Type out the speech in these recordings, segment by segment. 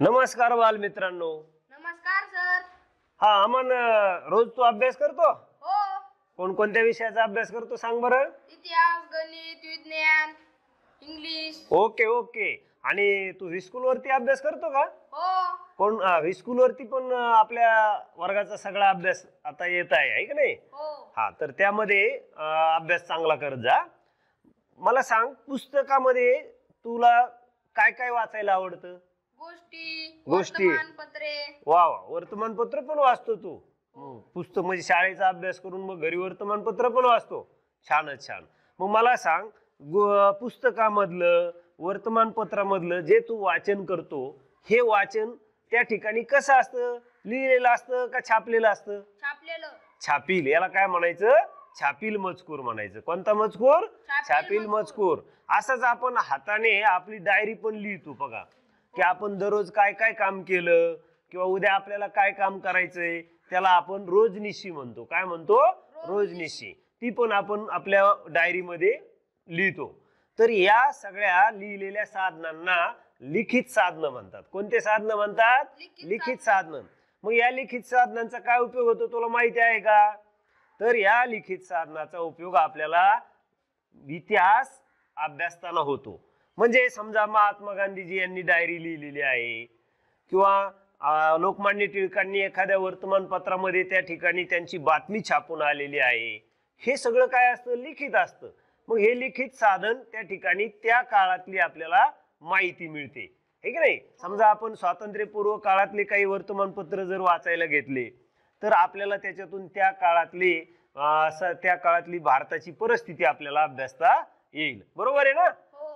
नमस्कार मित्रांनो नमस्कार सर हा अमन रोज तू अभ्यास करतो हो कोणत्या विषयाचा अभ्यास करतो सांग बर इतिहास गणित विज्ञान इंग्लिश ओके ओके आणि तू हिस्कूल वरती अभ्यास करतो का हो कोण हिस्कूल वरती पण आपल्या वर्गाचा सगळा अभ्यास आता येत आहे ऐक का नाही हो. हा तर त्यामध्ये अभ्यास चांगला करत जा मला सांग पुस्तकामध्ये तुला काय काय वाचायला आवडतं गोष्टी वा वा वर्तमानपत्र पण वाचतो तू हो, पुस्तक म्हणजे शाळेचा अभ्यास करून मग घरी वर्तमानपत्र पण वाचतो छानच छान मग मला सांग पुस्तकामधलं वर्तमानपत्रामधलं जे तू वाचन करतो हे वाचन त्या ठिकाणी कसं असतं लिहिलेलं असतं का छापलेलं असतं छापलेलं छापील याला काय म्हणायचं छापील मजकूर म्हणायचं कोणता मजकूर छापील मजकूर असाच आपण हाताने आपली डायरी पण लिहितो बघा की आपण दररोज काय काय काम केलं किंवा उद्या आपल्याला काय काम करायचंय त्याला आपण रोजनिशी म्हणतो काय म्हणतो रोजनिशी ती पण आपण आपल्या डायरीमध्ये लिहितो तर या सगळ्या लिहिलेल्या साधनांना लिखित साधनं म्हणतात कोणते साधनं म्हणतात लिखित साधनं मग या लिखित साधनांचा काय उपयोग होतो तुला माहिती आहे का तर या लिखित साधनाचा उपयोग आपल्याला इतिहास अभ्यासताना होतो म्हणजे समजा महात्मा गांधीजी यांनी डायरी लिहिलेली आहे किंवा लोकमान्य टिळकांनी एखाद्या वर्तमानपत्रामध्ये त्या ठिकाणी त्यांची बातमी छापून आलेली आहे हे सगळं काय असतं लिखित असतं मग हे लिखित साधन त्या ठिकाणी त्या काळातली आपल्याला माहिती मिळते हे की नाही समजा आपण स्वातंत्र्यपूर्व काळातले काही वर्तमानपत्र जर वाचायला घेतले तर आपल्याला त्याच्यातून त्या काळातले त्या काळातली भारताची परिस्थिती आपल्याला अभ्यासता येईल बरोबर आहे ना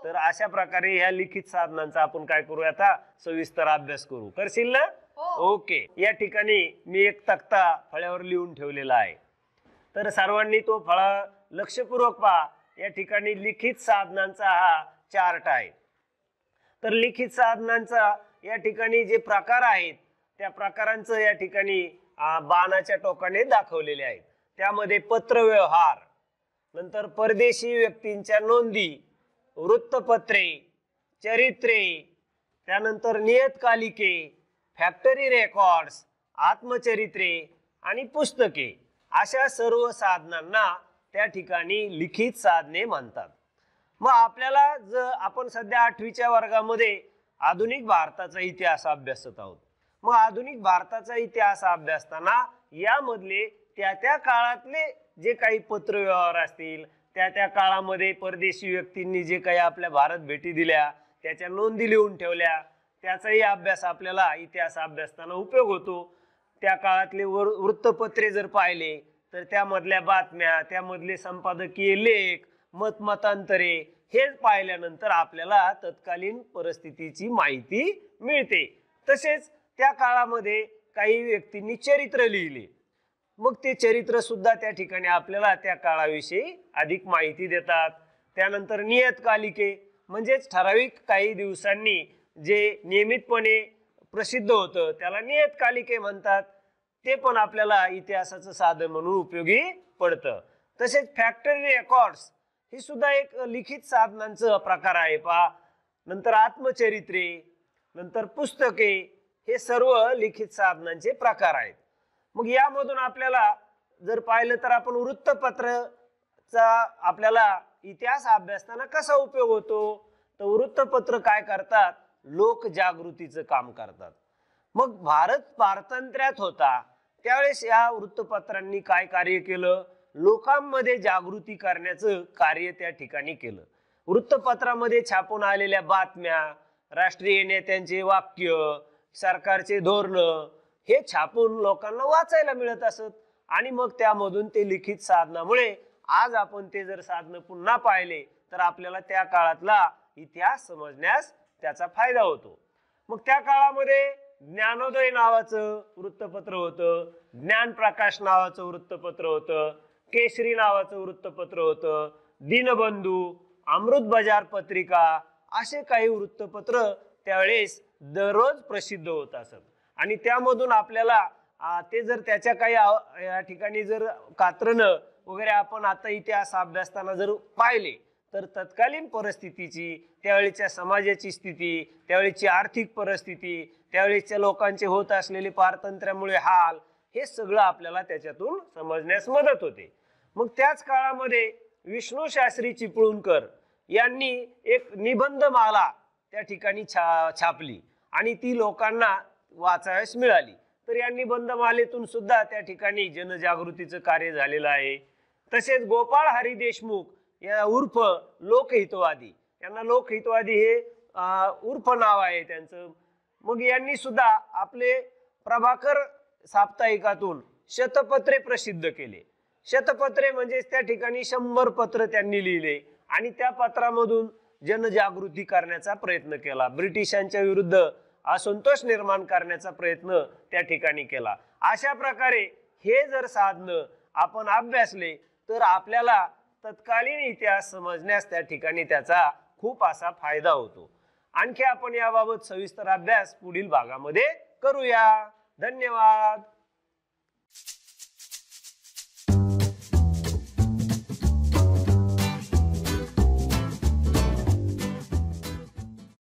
तर अशा प्रकारे ह्या लिखित साधनांचा आपण काय करू आता सविस्तर अभ्यास करू करशील ना हो. ओके या ठिकाणी मी एक तक्ता फळ्यावर लिहून ठेवलेला आहे तर सर्वांनी तो फळा लक्षपूर्वक पहा या ठिकाणी लिखित साधनांचा हा चार्ट आहे तर लिखित साधनांचा या ठिकाणी जे प्रकार आहेत त्या प्रकारांचं या ठिकाणी बाणाच्या टोकाने दाखवलेले आहेत त्यामध्ये पत्रव्यवहार नंतर परदेशी व्यक्तींच्या नोंदी वृत्तपत्रे चरित्रे त्यानंतर नियतकालिके फॅक्टरी रेकॉर्ड्स आत्मचरित्रे आणि पुस्तके अशा सर्व साधनांना त्या ठिकाणी लिखित साधने म्हणतात मग आपल्याला जर आपण सध्या आठवीच्या वर्गामध्ये आधुनिक भारताचा इतिहास अभ्यासत आहोत मग आधुनिक भारताचा इतिहास अभ्यासताना यामधले त्या त्या काळातले जे काही पत्रव्यवहार असतील त्या त्या काळामध्ये परदेशी व्यक्तींनी जे काही आपल्या भारत भेटी दिल्या त्याच्या नोंदी लिहून ठेवल्या त्याचाही अभ्यास आपल्याला इतिहास अभ्यासताना उपयोग होतो त्या काळातले वर वृत्तपत्रे जर पाहिले तर त्यामधल्या बातम्या त्यामधले संपादकीय लेख मतमतांतरे हे पाहिल्यानंतर आपल्याला तत्कालीन परिस्थितीची माहिती मिळते तसेच त्या काळामध्ये काही व्यक्तींनी चरित्र लिहिले मग ते चरित्र सुद्धा त्या ठिकाणी आपल्याला त्या काळाविषयी अधिक माहिती देतात त्यानंतर नियतकालिके म्हणजेच ठराविक काही दिवसांनी जे नियमितपणे प्रसिद्ध होतं त्याला नियतकालिके म्हणतात ते पण आपल्याला इतिहासाचं साधन म्हणून उपयोगी पडतं तसेच फॅक्टरी रेकॉर्ड्स ही सुद्धा एक लिखित साधनांचं प्रकार आहे पा नंतर आत्मचरित्रे नंतर पुस्तके हे सर्व लिखित साधनांचे प्रकार आहेत मग यामधून आपल्याला जर पाहिलं तर आपण वृत्तपत्र चा आपल्याला इतिहास अभ्यासताना कसा उपयोग होतो तर वृत्तपत्र काय करतात लोकजागृतीचं काम करतात मग भारत पारतंत्र्यात होता त्यावेळेस या वृत्तपत्रांनी काय कार्य केलं लोकांमध्ये जागृती करण्याचं कार्य त्या ठिकाणी केलं वृत्तपत्रामध्ये छापून आलेल्या बातम्या राष्ट्रीय नेत्यांचे वाक्य सरकारचे धोरणं हे छापून लोकांना वाचायला मिळत असत आणि मग त्यामधून ते लिखित साधनामुळे आज आपण ते जर साधनं पुन्हा पाहिले तर आपल्याला त्या काळातला इतिहास समजण्यास त्याचा फायदा होतो मग त्या काळामध्ये ज्ञानोदय नावाचं वृत्तपत्र होतं ज्ञानप्रकाश नावाचं वृत्तपत्र होतं केशरी नावाचं वृत्तपत्र होतं दीनबंधू अमृत बाजार पत्रिका असे काही वृत्तपत्र त्यावेळेस दररोज प्रसिद्ध होत असत आणि त्यामधून आपल्याला ते जर त्याच्या काही या ठिकाणी जर कात्रणं वगैरे आपण आता इतिहास अभ्यासताना जर पाहिले तर तत्कालीन परिस्थितीची त्यावेळीच्या समाजाची स्थिती त्यावेळीची आर्थिक परिस्थिती त्यावेळीच्या लोकांचे होत असलेले पारतंत्र्यामुळे हाल हे सगळं आपल्याला त्याच्यातून समजण्यास मदत होते मग त्याच काळामध्ये विष्णू शास्त्री चिपळूणकर यांनी एक निबंध माला त्या ठिकाणी छा छापली आणि ती लोकांना वाचायस मिळाली तर या निबंधमालेतून सुद्धा त्या ठिकाणी जनजागृतीचं कार्य झालेलं आहे तसेच गोपाळ हरी देशमुख या उर्फ लोकहितवादी यांना लोकहितवादी हे उर्फ नाव आहे त्यांचं मग यांनी सुद्धा आपले प्रभाकर साप्ताहिकातून शतपत्रे प्रसिद्ध केले शतपत्रे म्हणजेच त्या ठिकाणी शंभर पत्र त्यांनी लिहिले आणि त्या पत्रामधून जनजागृती करण्याचा प्रयत्न केला ब्रिटिशांच्या विरुद्ध असंतोष निर्माण करण्याचा प्रयत्न त्या ठिकाणी केला अशा प्रकारे हे जर साधन आपण अभ्यासले तर आपल्याला तत्कालीन इतिहास समजण्यास त्या ठिकाणी त्याचा खूप असा फायदा होतो आणखी आपण याबाबत सविस्तर अभ्यास पुढील भागामध्ये करूया धन्यवाद